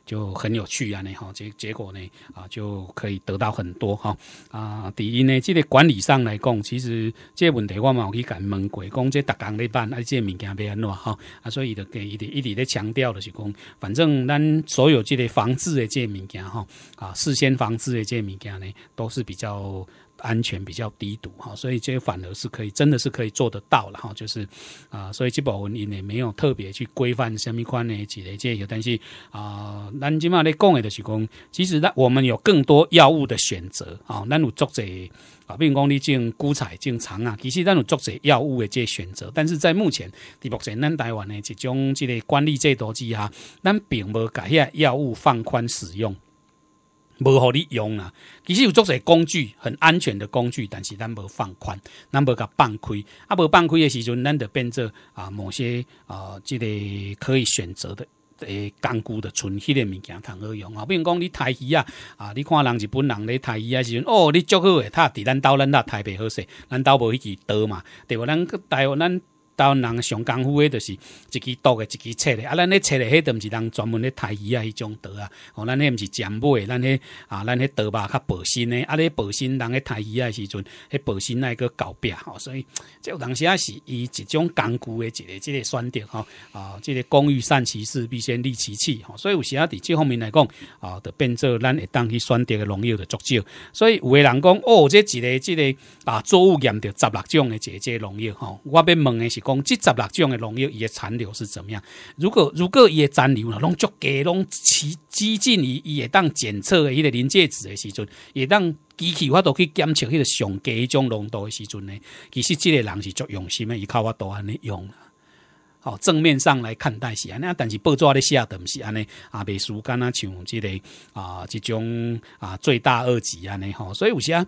就很有趣啊，呢，哈，结结果呢，啊，就可以得到很多，哈，啊，第一呢，这个管理上来讲，其实这问题我嘛有去问过，讲这逐岗咧办啊，这物件安怎哈，啊，所以，就给一、直一直在强调的是讲，反正咱所有这类防治的这物件，哈，啊，事先防治的这物件呢，都是比较。安全比较低毒哈，所以这反而是可以，真的是可以做得到了哈，就是啊，所以医保文医呢没有特别去规范相关呢几类这些，但是啊，咱今嘛咧讲的就是讲，其实呢我们有更多药物的选择啊，咱有作者啊，比如讲你这种固彩正常啊，其实咱有作者药物的这选择，但是在目前，目前咱台湾的这种这类管理制度之下，咱并无解遐药物放宽使用。无互你用啦，其实有足侪工具很安全的工具，但是咱无放宽，咱无甲放开，啊无放开的时阵，咱得变做啊某些啊即个可以选择的诶工具的存迄个物件通好用啊，比如讲你抬鱼啊，啊你看人日本人咧抬鱼啊时阵，哦你足好诶，他伫咱岛咱那台北好势，咱岛无迄支刀嘛，对无咱台湾咱。到人上功夫诶，就是一支刀的，一支切的。啊，咱咧切的迄个毋是人专门咧杀鱼啊，迄种刀啊。哦，咱迄毋是剪尾，咱迄啊，咱迄刀把较薄身诶。啊，咧薄身，人咧杀鱼啊时阵，迄薄身那个搞壁吼。所以，即有当时啊，是以一种工具诶，一个、一个选择吼啊，即个工欲善其事，必先利其器吼。所以有时啊，伫这方面来讲，啊，都变做咱会当去选择农药的作少。所以有诶人讲，哦，即一个、几个啊，作物验着十六种诶，这个农药吼，我要问诶是。讲这十六种嘅农药，伊嘅残留是怎么样？如果如果伊嘅残留啦，拢足低，拢趋接近于伊当检测嘅迄个临界值嘅时阵，也当机器我都去检测迄个上迄种浓度嘅时阵呢？其实这个人是作用，是因伊靠我多安尼用。好，正面上来看待是安尼，但是报纸咧下毋是安尼啊，未时间啊，像即个啊，即种啊最大二级安尼吼，所以有时啊，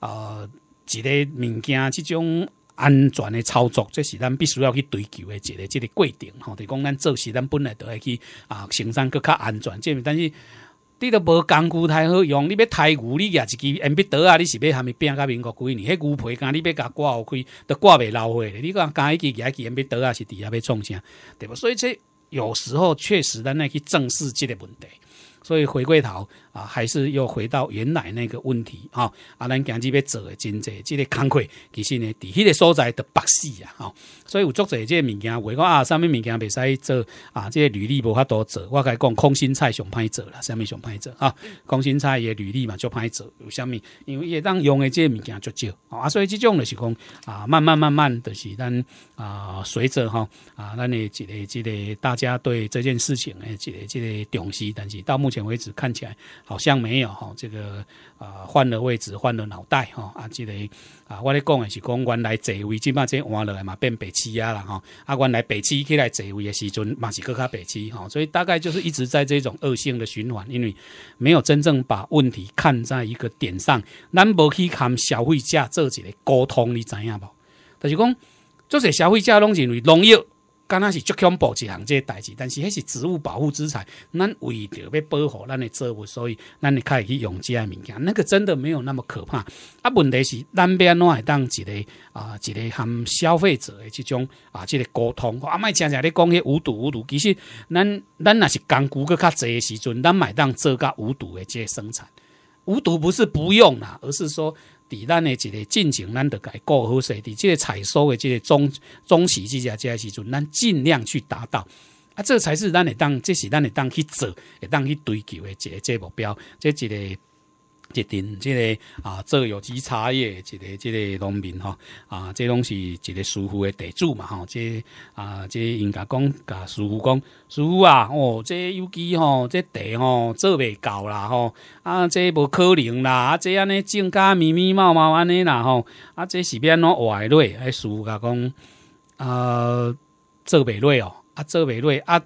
呃，一个物件即种。安全的操作，这是咱必须要去追求的一个、一个规定。吼，就讲咱做事，咱本来都系去啊，生产更较安全。这，但是你都无工具太好用，你要抬牛，你也一支铅笔刀啊！你是要安尼变甲民国几年？迄牛皮干，你要甲挂开，都挂袂老坏咧。你讲讲一记，举下支硬不倒啊？是底下要创啥？对无？所以这有时候确实，咱要去正视这个问题。所以，回过头。啊，还是又回到原来那个问题哈！啊，咱今日要做的真济，即个工课，其实呢，伫迄个所在的白死啊哈，所以有做济即个物件，外讲啊，啥物物件袂使做啊，即个履历无法多做。我伊讲空心菜上歹做啦，啥物上歹做啊？空心菜也履历嘛，就歹做有啥物？因为会当用的即个物件足少啊，所以即种就是讲啊，慢慢慢慢，就是咱啊，随着哈啊，咱的即个即个大家对这件事情诶，即个即个重视，但是到目前为止看起来。好像没有哈，这个呃换了位置换了脑袋哈啊，这个啊我咧讲的是讲原来坐位即嘛即换落来嘛变北痴啊了哈，啊原来北痴起来坐位的时阵，嘛是搁较北痴哈，所以大概就是一直在这种恶性的循环，因为没有真正把问题看在一个点上，咱无去看消费者做一个沟通，你知影无？就是讲这些消费者拢认为农药。敢若是足恐怖一项这个代志，但是迄是植物保护资产，咱为着要保护咱的作物，所以咱你开始去用即个物件，那个真的没有那么可怕。啊，问题是咱边乱当一个啊，一个含消费者的这种啊，这个沟通。阿莫前前咧讲迄无毒无毒，其实咱咱若是工具搁较济的时阵，咱买当做较无毒的这些生产，无毒不是不用啦，而是说。以咱的一个进程，咱得改过好势。定，即个采收的即个中中时之下，即个时阵咱尽量去达到啊，这才是咱的当，这是咱的当去做，会当去追求的即个即个目标，即个。一阵即个啊做有机茶叶诶即个即个农民吼啊即拢是一个师傅诶地主嘛吼即啊即因甲讲甲师傅讲师傅啊哦即有机吼即个茶吼做袂到啦吼啊即无可能啦啊即安尼种甲密密麻麻安尼啦吼啊即是要安怎活落迄师傅甲讲啊做袂落哦啊做袂落啊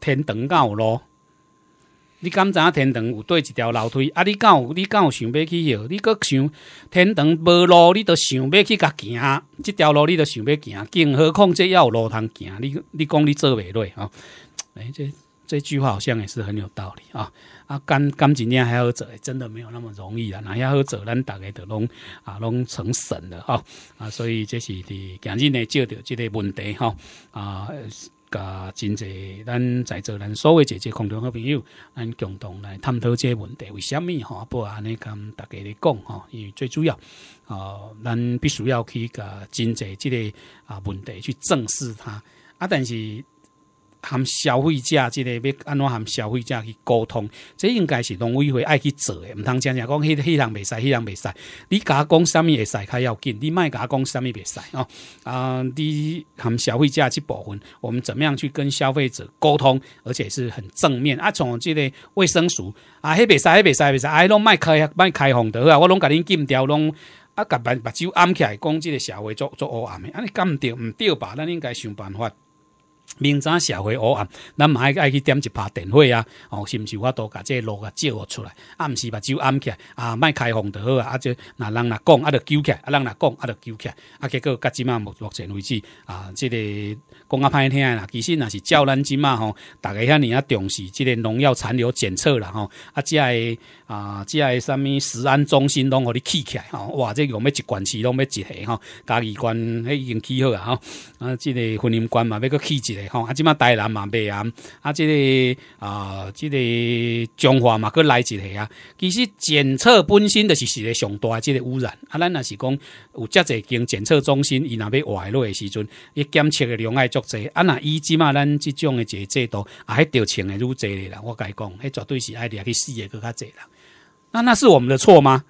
天堂甲咯。你敢知天堂有对一条楼梯啊？你敢有你敢有想要去？哟，你搁想天堂无路，你都想要去甲行？即条路你都想要行，更何况这要路通行？你你讲你做袂对吼，欸，这这句话好像也是很有道理啊！啊，干感情呢还好做，真的没有那么容易啊。若样好做，咱逐个都拢啊拢成神了吼。啊，所以这是伫今日呢借着即个问题吼。啊。甲真济咱在座咱所有姐姐空中好朋友，咱共同来探讨这问题，为虾米吼？不安尼跟大家来讲吼，因为最主要，哦，咱必须要去甲真济即个啊问题去正视它啊，但是。含消费者，即个要安怎含消费者去沟通，这应该是农委会爱去做诶，毋通真正讲，迄、迄人袂使，迄人袂使。你甲讲啥物会使，较要紧；你卖甲讲啥物袂使啊？啊，你含消费者即部分，我们怎么样去跟消费者沟通，而且是很正面。啊，像即个卫生署啊，迄袂使，迄袂使，袂使，迄拢卖开，卖开放封啊，我拢甲恁禁掉，拢啊，甲目目睭暗起来，讲即个社会做做黑暗的，啊，尼敢毋对毋对吧？咱应该想办法。明早社会哦啊，咱嘛爱爱去点一把电火啊，哦，是毋是？我都即这路啊照出来，暗时目睭暗起，啊，卖开放就好啊。啊，即那人若讲，啊，得救起，来；啊，人若讲，啊，得救起，来。啊，结果甲即嘛目目前为止啊，即个讲较歹听啦，其实若是照咱即嘛吼，逐个遐尔啊重视即个农药残留检测啦吼，啊，即个啊，即个啥物食安中心拢互你起起来吼，哇，即用要一罐饲拢要一下吼，己义关已经起好啊吼，啊，即个婚姻关嘛要搁起一。吼，啊，即马台南嘛，北啊，啊，即个啊，即个中华嘛，佫来一个啊。其实检测本身就是一个上大即个污染，啊，咱若是讲有遮侪经检测中心伊若要外落的时阵，伊检测的量爱足侪，啊，若伊即马咱即种的即制度，啊，迄调情的愈侪啦，我甲伊讲，迄绝对是爱掠去死的佫较侪啦。那那是我们的错吗？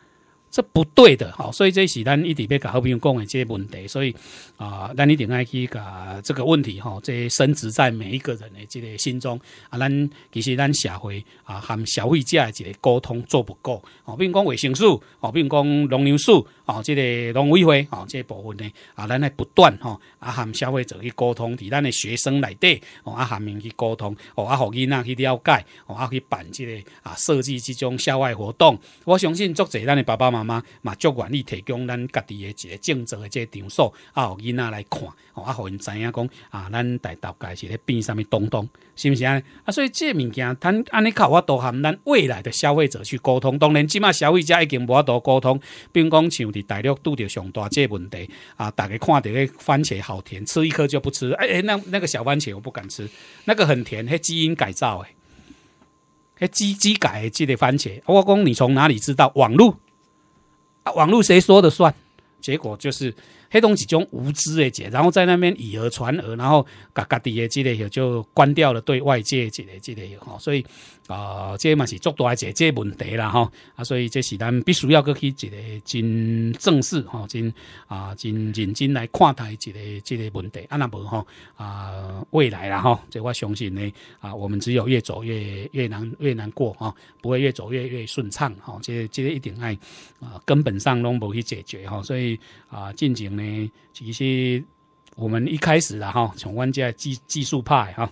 这不对的，好，所以这是咱一直要跟好朋友讲的这个问题，所以啊，咱一定要去甲这个问题哈，这深植在每一个人的这个心中啊，咱其实咱社会啊，含消费者的这个沟通做不够，哦，比如讲维生素，哦，比如讲龙牛素。哦，这个农委会哦，即、这部分呢啊，咱会不断哦，啊，含消费者去沟通，伫咱的学生内底，哦啊，含面去沟通哦啊，互囡仔去了解哦啊，去办这个啊，设计即种校外活动。我相信，作侪咱的爸爸妈妈嘛，足愿意提供咱家己的一个正造的这个场所啊，互囡仔来看。我互因知影讲啊，咱大陆界是咧变啥物东东，是毋是啊？啊，所以这物件，谈安尼靠我多含咱未来的消费者去沟通。当然，即马消费者已经无法度沟通，并讲像伫大陆拄着上大这问题啊，大家看到个番茄好甜，吃一颗就不吃。哎哎，那那个小番茄我不敢吃，那个很甜，迄基因改造哎，嘿，基基改即个番茄。我讲你从哪里知道？网络啊，网络谁说的算？结果就是。黑东西种无知诶解，然后在那边以讹传讹，然后嘎嘎底诶这类就关掉了对外界之类个类个。所以啊，这嘛是做大解决问题啦哈啊，所以这是咱必须要去一个真正视哈，真啊真认真来看待一个这个问题啊那无哈啊未来啦哈，这我相信呢啊，我们只有越走越越难越难过哈，不会越走越越顺畅哈，这这一定爱啊根本上拢无去解决哈，所以啊，进行。呢，其实我们一开始啦哈，从阮家技技术派哈，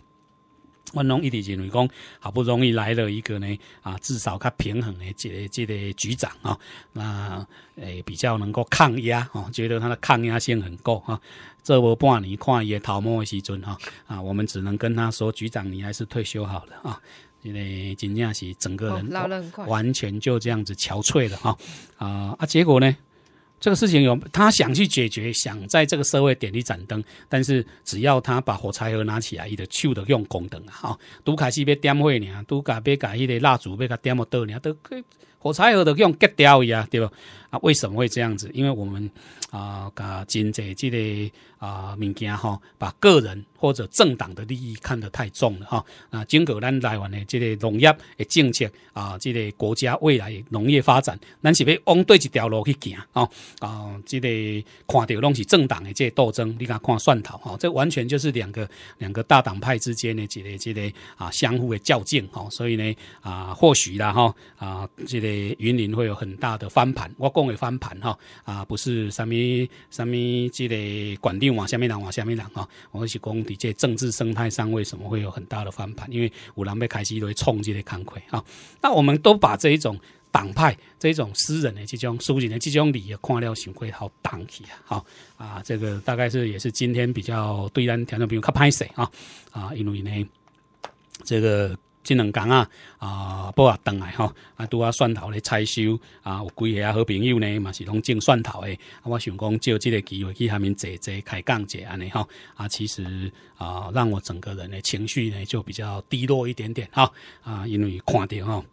万隆一直认为讲，好不容易来了一个呢，啊，至少他平衡的这这个局长啊，那诶比较能够抗压哦，觉得他的抗压性很够哈。这我半年看也毛的西尊哈啊，我们只能跟他说，局长你还是退休好了啊，因为真正是整个人完全就这样子憔悴了哈啊啊，结果呢？这个事情有他想去解决，想在这个社会点一盏灯，但是只要他把火柴盒拿起来，伊得手得用功灯啊，好，赌卡始要点火呢，赌卡要甲迄个蜡烛要甲点到多都火柴盒都用折掉伊啊，对不？为什么会这样子？因为我们啊，搞经济这个啊物件哈，把个人或者政党的利益看得太重了哈。啊，整个咱台湾的这个农业的政策啊，这个国家未来农业发展，咱是要往对一条路去走啊。啊，这个看到拢是政党的这个斗争，你敢看蒜头哈？这完全就是两个两个大党派之间的这个这个啊相互的较劲哈。所以呢啊，或许啦哈啊，这个云林会有很大的翻盘。我讲。会翻盘哈啊，不是什么什么，这个管定往下面党往下面党哈，我是讲的这政治生态上为什么会有很大的翻盘？因为五郎被开始会冲击的个干亏哈。那我们都把这一种党派、这一种私人的这种书记的这种利益，看了先会好荡起啊。好啊，这个大概是也是今天比较对咱挑战，不用看派谁啊啊，因为呢这个。这两天啊，啊，不啊等来哈，啊，拄啊蒜头咧采收啊，有几个好朋友呢嘛，是拢种蒜头的。啊，我想讲借这个机会去下面坐坐开讲者安尼哈。啊，其实啊，让我整个人的情绪呢就比较低落一点点哈。啊，因为看着哈，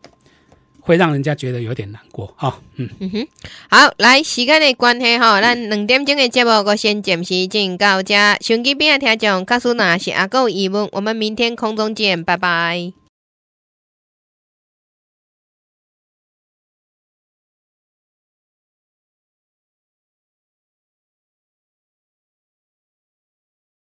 会让人家觉得有点难过哈。嗯哼，好，来时间的关系哈，咱两点钟的节目我先暂时进到这。手机边啊听讲，告诉那是阿哥疑问，我们明天空中见，拜拜。